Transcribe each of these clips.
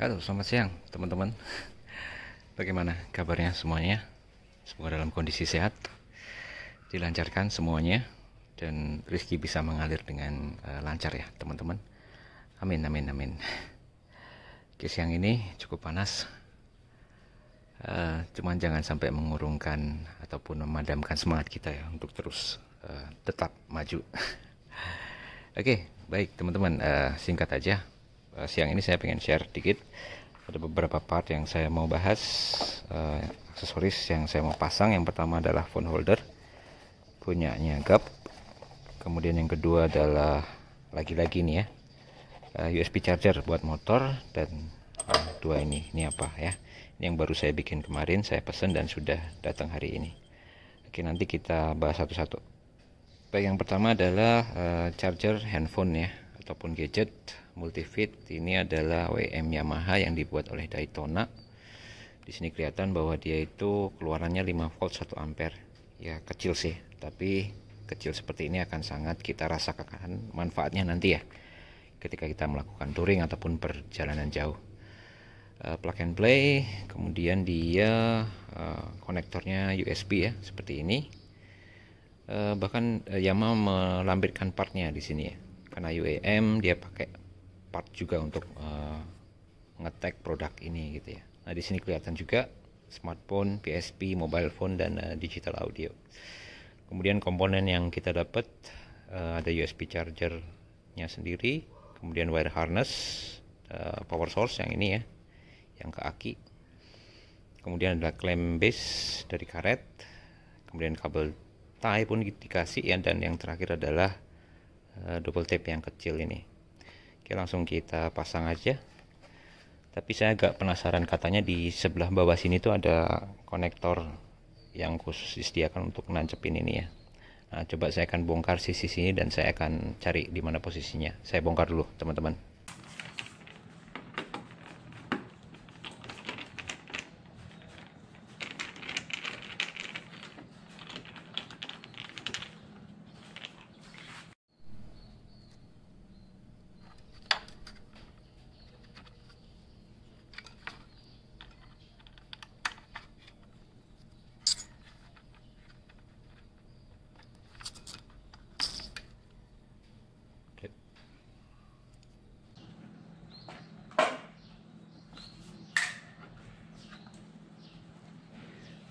Halo, selamat siang teman-teman. Bagaimana kabarnya semuanya? Semoga dalam kondisi sehat, dilancarkan semuanya, dan rizki bisa mengalir dengan uh, lancar ya teman-teman. Amin, amin, amin. Oke, siang ini cukup panas. Uh, cuman jangan sampai mengurungkan ataupun memadamkan semangat kita ya untuk terus uh, tetap maju. Oke, okay, baik teman-teman, uh, singkat aja Eh, siang ini saya pengen share dikit ada beberapa part yang saya mau bahas uh, aksesoris yang saya mau pasang yang pertama adalah phone holder punya gap kemudian yang kedua adalah lagi-lagi nih ya uh, eh, USB charger buat motor dan uh, dua ini ini apa ya ini yang baru saya bikin kemarin saya pesen dan sudah datang hari ini oke nanti kita bahas satu-satu baik yang pertama adalah uh, charger handphone ya ataupun gadget Multifit ini adalah WM Yamaha yang dibuat oleh Daytona di sini kelihatan bahwa dia itu keluarannya 5 volt 1 ampere ya kecil sih tapi kecil seperti ini akan sangat kita rasakan manfaatnya nanti ya ketika kita melakukan touring ataupun perjalanan jauh eh, plug and play kemudian dia eh, konektornya USB ya seperti ini eh, bahkan Yamaha melampirkan partnya di sini ya karena UEM dia pakai part juga untuk uh, ngetek produk ini gitu ya. Nah di sini kelihatan juga smartphone, PSP, mobile phone dan uh, digital audio. Kemudian komponen yang kita dapat uh, ada USB chargernya sendiri, kemudian wire harness, uh, power source yang ini ya, yang ke aki. Kemudian ada klem base dari karet, kemudian kabel tie pun dikasih ya dan yang terakhir adalah double tape yang kecil ini Oke langsung kita pasang aja tapi saya agak penasaran katanya di sebelah bawah sini tuh ada konektor yang khusus disediakan untuk nancepin ini ya nah, coba saya akan bongkar sisi sini dan saya akan cari di mana posisinya saya bongkar dulu teman-teman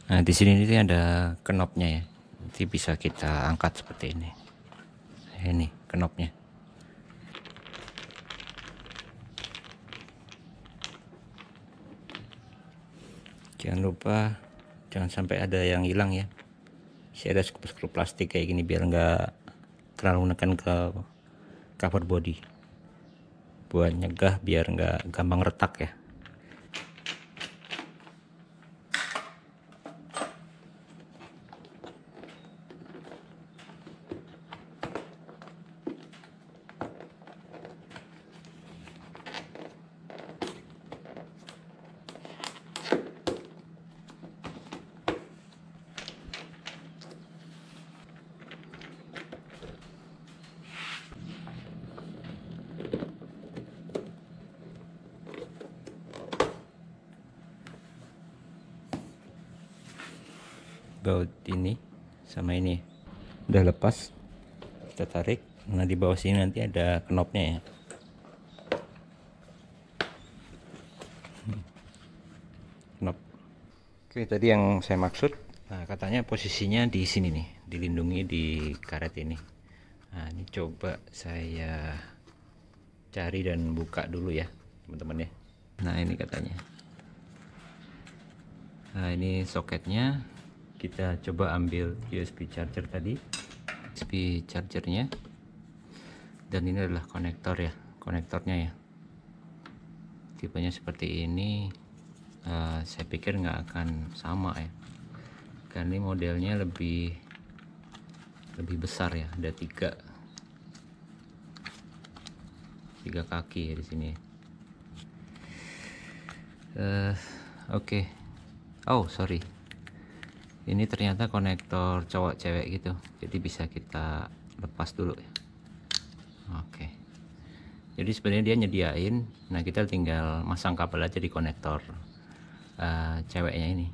Nah, di sini ini ada kenopnya ya. Nanti bisa kita angkat seperti ini. Ini kenopnya. Jangan lupa jangan sampai ada yang hilang ya. Saya ada skrup-skrup plastik kayak gini biar nggak terlalu menekan ke cover body. Buat nyegah biar nggak gampang retak ya. baut ini sama ini udah lepas kita tarik nah di bawah sini nanti ada knopnya ya knop oke tadi yang saya maksud nah katanya posisinya di sini nih dilindungi di karet ini nah ini coba saya cari dan buka dulu ya teman-teman ya nah ini katanya nah ini soketnya kita coba ambil USB charger tadi USB chargernya dan ini adalah konektor ya konektornya ya tipenya seperti ini uh, saya pikir nggak akan sama ya karena ini modelnya lebih lebih besar ya ada tiga tiga kaki ya di sini uh, oke okay. oh sorry ini ternyata konektor cowok cewek gitu jadi bisa kita lepas dulu ya oke jadi sebenarnya dia nyediain nah kita tinggal masang kabel aja di konektor uh, ceweknya ini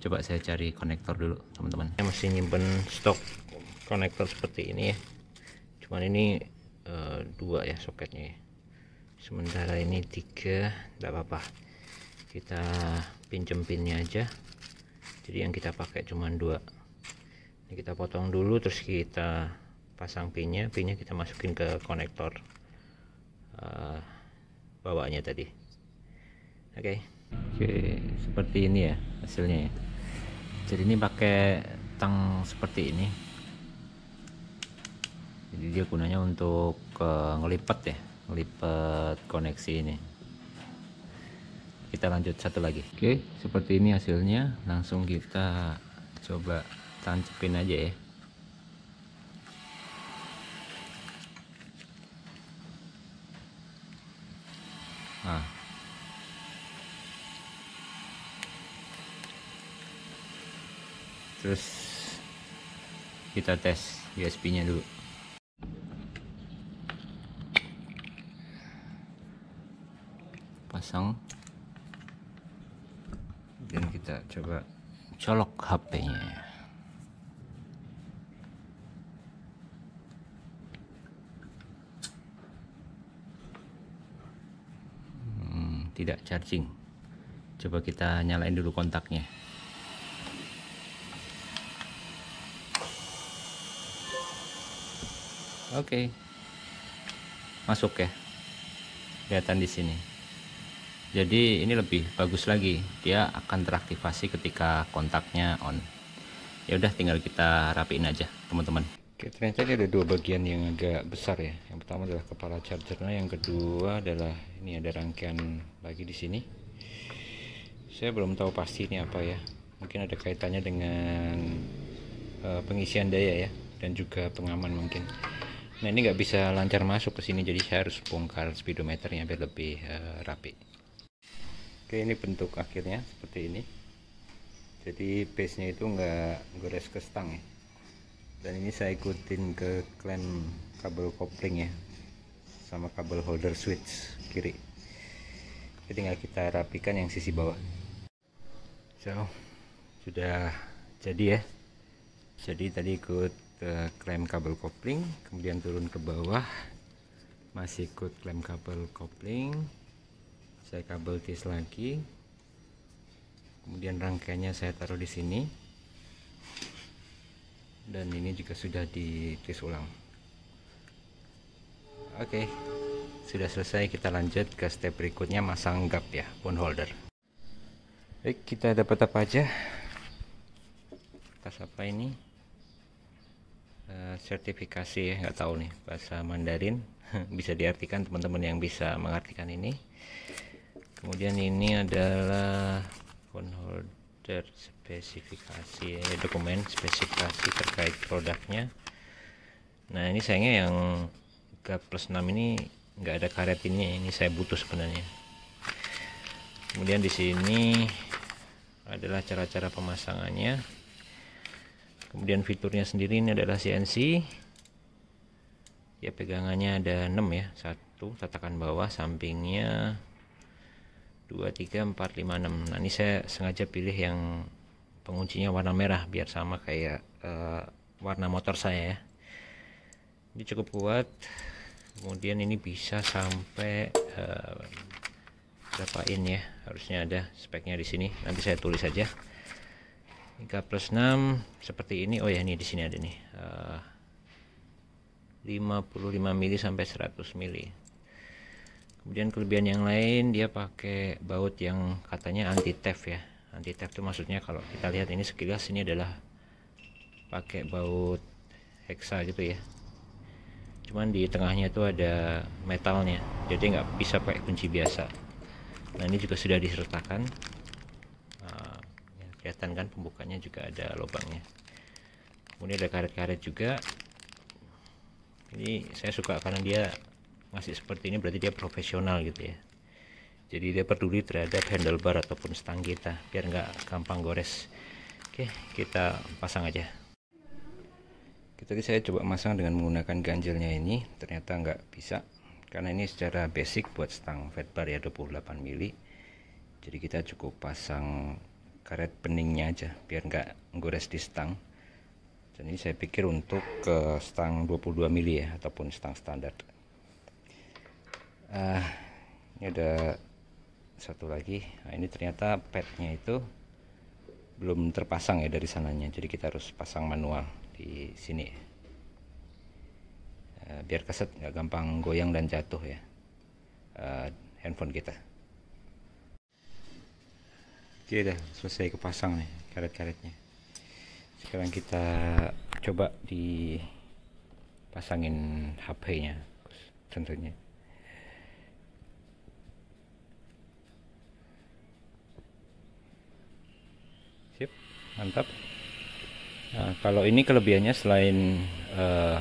coba saya cari konektor dulu teman-teman saya masih nyimpen stok konektor seperti ini ya cuman ini uh, dua ya soketnya ya. sementara ini tiga tidak apa-apa kita pinjem pinnya aja jadi yang kita pakai cuma dua ini kita potong dulu terus kita pasang pinnya pinnya kita masukin ke konektor uh, bawahnya tadi oke okay. oke okay, seperti ini ya hasilnya ya jadi ini pakai tang seperti ini jadi dia gunanya untuk uh, eh, ngelipat ya ngelipat koneksi ini kita lanjut satu lagi oke seperti ini hasilnya langsung kita coba tancepin aja ya nah terus kita tes USB nya dulu colok HP-nya hmm, tidak charging coba kita nyalain dulu kontaknya oke okay. masuk ya kelihatan di sini jadi ini lebih bagus lagi dia akan teraktivasi ketika kontaknya on ya udah tinggal kita rapiin aja teman-teman Oke, ternyata ini ada dua bagian yang agak besar ya yang pertama adalah kepala chargernya yang kedua adalah ini ada rangkaian lagi di sini saya belum tahu pasti ini apa ya mungkin ada kaitannya dengan uh, pengisian daya ya dan juga pengaman mungkin nah ini nggak bisa lancar masuk ke sini jadi saya harus bongkar speedometernya biar lebih uh, rapi oke ini bentuk akhirnya seperti ini jadi base nya itu nggak gores ke stang ya dan ini saya ikutin ke klem kabel kopling ya sama kabel holder switch kiri jadi tinggal kita rapikan yang sisi bawah so sudah jadi ya jadi tadi ikut ke eh, klem kabel kopling kemudian turun ke bawah masih ikut klem kabel kopling saya kabel tis lagi kemudian rangkaiannya saya taruh di sini dan ini juga sudah ditis ulang oke okay, sudah selesai kita lanjut ke step berikutnya masang gap ya bone holder baik kita dapat apa aja tas apa ini uh, sertifikasi ya nggak tahu nih bahasa Mandarin bisa diartikan teman-teman yang bisa mengartikan ini kemudian ini adalah phone holder spesifikasi ya, dokumen spesifikasi terkait produknya nah ini sayangnya yang G plus 6 ini nggak ada karetinnya ini saya butuh sebenarnya kemudian di sini adalah cara-cara pemasangannya kemudian fiturnya sendiri ini adalah CNC ya pegangannya ada 6 ya satu tatakan bawah sampingnya 2 3 4 5 6 nah ini saya sengaja pilih yang penguncinya warna merah biar sama kayak uh, warna motor saya ya ini cukup kuat kemudian ini bisa sampai uh, in ya harusnya ada speknya di sini nanti saya tulis aja 3 plus 6 seperti ini oh ya ini di sini ada nih eh, uh, 55 mili sampai 100 mili kemudian kelebihan yang lain dia pakai baut yang katanya anti theft ya anti theft itu maksudnya kalau kita lihat ini sekilas ini adalah pakai baut heksa gitu ya cuman di tengahnya itu ada metalnya jadi nggak bisa pakai kunci biasa nah ini juga sudah disertakan nah, kelihatan kan pembukanya juga ada lubangnya kemudian ada karet-karet juga ini saya suka karena dia masih seperti ini berarti dia profesional gitu ya jadi dia peduli terhadap handlebar ataupun stang kita biar nggak gampang gores oke kita pasang aja kita saya coba masang dengan menggunakan ganjilnya ini ternyata nggak bisa karena ini secara basic buat stang fat bar ya 28 mili jadi kita cukup pasang karet peningnya aja biar nggak gores di stang Jadi saya pikir untuk ke eh, stang 22 mili ya ataupun stang standar uh, ini ada satu lagi nah, ini ternyata padnya itu belum terpasang ya dari sananya jadi kita harus pasang manual di sini uh, biar keset nggak gampang goyang dan jatuh ya uh, handphone kita oke okay, udah selesai kepasang nih karet-karetnya sekarang kita coba dipasangin HP nya tentunya mantap nah, kalau ini kelebihannya selain uh,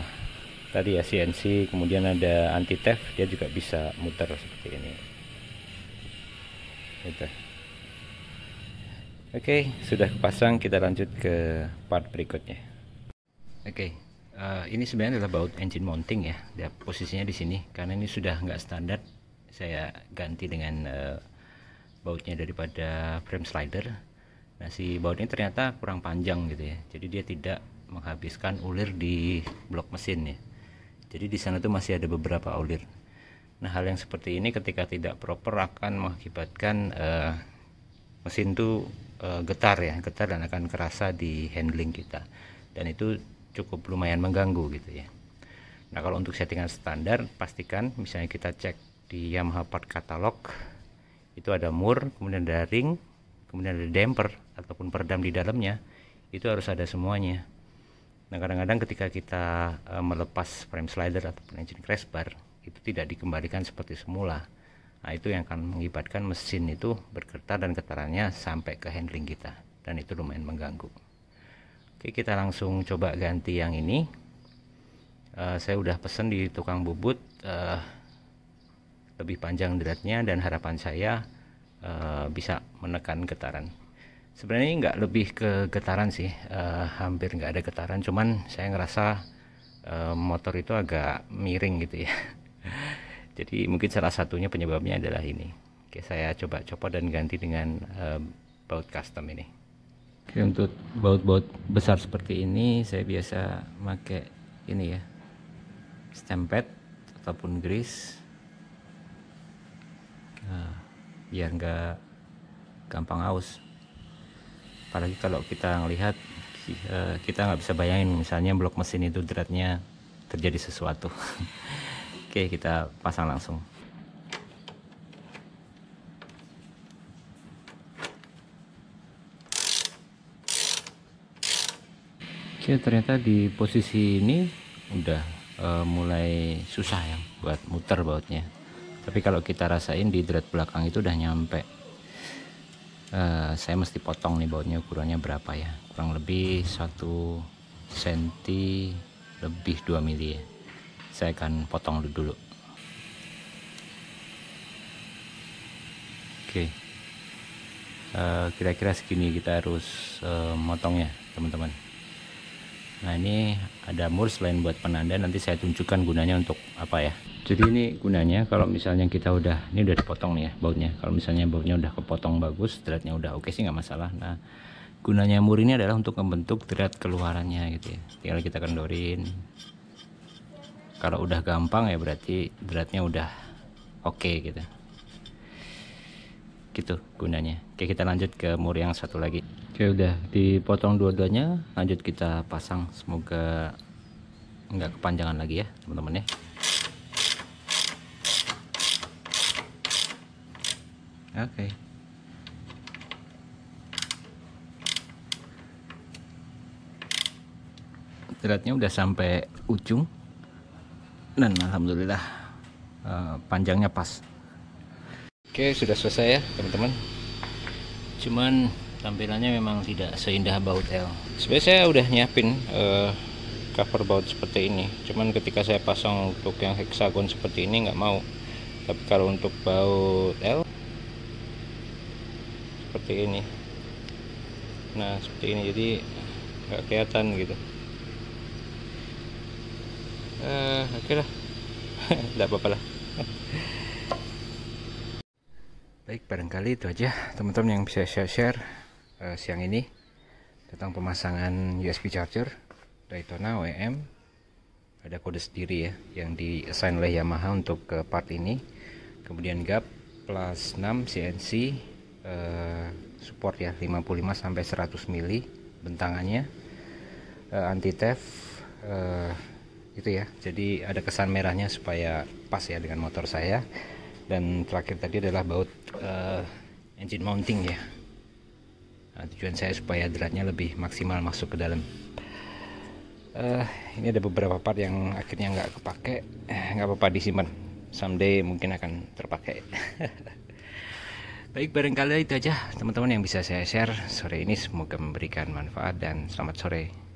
tadi ya CNC kemudian ada anti theft dia juga bisa muter seperti ini gitu. oke okay, sudah pasang kita lanjut ke part berikutnya oke okay, uh, eh, ini sebenarnya adalah baut engine mounting ya dia posisinya di sini karena ini sudah nggak standar saya ganti dengan uh, bautnya daripada frame slider Nah, si baut ini ternyata kurang panjang gitu ya. Jadi dia tidak menghabiskan ulir di blok mesin ya. Jadi di sana tuh masih ada beberapa ulir. Nah, hal yang seperti ini ketika tidak proper akan mengakibatkan uh, mesin tuh uh, getar ya, getar dan akan kerasa di handling kita. Dan itu cukup lumayan mengganggu gitu ya. Nah, kalau untuk settingan standar pastikan misalnya kita cek di Yamaha part catalog itu ada mur, kemudian ada ring, kemudian ada damper ataupun peredam di dalamnya itu harus ada semuanya nah kadang-kadang ketika kita e, melepas frame slider ataupun engine crash bar itu tidak dikembalikan seperti semula nah itu yang akan mengibatkan mesin itu bergetar dan getarannya sampai ke handling kita dan itu lumayan mengganggu oke kita langsung coba ganti yang ini e, saya udah pesen di tukang bubut e, lebih panjang deratnya dan harapan saya Eh, bisa menekan getaran sebenarnya nggak lebih ke getaran sih uh, hampir nggak ada getaran cuman saya ngerasa uh, motor itu agak miring gitu ya jadi mungkin salah satunya penyebabnya adalah ini oke saya coba copot dan ganti dengan uh, baut custom ini oke untuk baut-baut besar seperti ini saya biasa pakai ini ya stempet ataupun grease nah biar nggak gampang haus apalagi kalau kita ngelihat eh, kita nggak bisa bayangin misalnya blok mesin itu dratnya terjadi sesuatu oke kita pasang langsung oke ternyata di posisi ini udah uh, mulai susah ya buat muter bautnya tapi kalau kita rasain di dread belakang itu udah nyampe uh, saya mesti potong nih bautnya ukurannya berapa ya kurang lebih satu senti lebih 2 mili ya saya akan potong dulu oke eh, kira-kira uh, kira -kira segini kita harus uh, eh, motongnya teman-teman Nah ini ada mur selain buat penanda nanti saya tunjukkan gunanya untuk apa ya. Jadi ini gunanya kalau misalnya kita udah ini udah dipotong nih ya bautnya. Kalau misalnya bautnya udah kepotong bagus, dratnya udah oke sih nggak masalah. Nah gunanya mur ini adalah untuk membentuk drat keluarannya gitu ya. Tinggal kita kendorin. Kalau udah gampang ya berarti dratnya udah oke okay gitu. Gitu gunanya. Oke kita lanjut ke mur yang satu lagi. Oke udah dipotong dua-duanya lanjut kita pasang semoga enggak kepanjangan lagi ya teman-teman ya oke okay. dratnya udah sampai ujung dan alhamdulillah eh, panjangnya pas oke okay, sudah selesai ya teman-teman cuman tampilannya memang tidak seindah baut L sebenarnya saya udah nyiapin uh, cover baut seperti ini cuman ketika saya pasang untuk yang hexagon seperti ini nggak mau tapi kalau untuk baut L seperti ini nah seperti ini jadi nggak kelihatan gitu uh, oke okay lah tidak apa-apa lah baik barangkali itu aja teman-teman yang bisa saya share uh, siang ini tentang pemasangan USB charger Daytona WM ada kode sendiri ya yang di desain oleh Yamaha untuk ke eh, part ini kemudian gap plus 6 CNC uh, eh, support ya 55 sampai 100 mili bentangannya uh, anti theft uh, itu ya jadi ada kesan merahnya supaya pas ya dengan motor saya dan terakhir tadi adalah baut uh, engine mounting ya Nah, tujuan saya supaya dratnya lebih maksimal masuk ke dalam uh, ini ada beberapa part yang akhirnya nggak kepake eh, nggak apa-apa disimpan someday mungkin akan terpakai baik barangkali itu aja teman-teman yang bisa saya share sore ini semoga memberikan manfaat dan selamat sore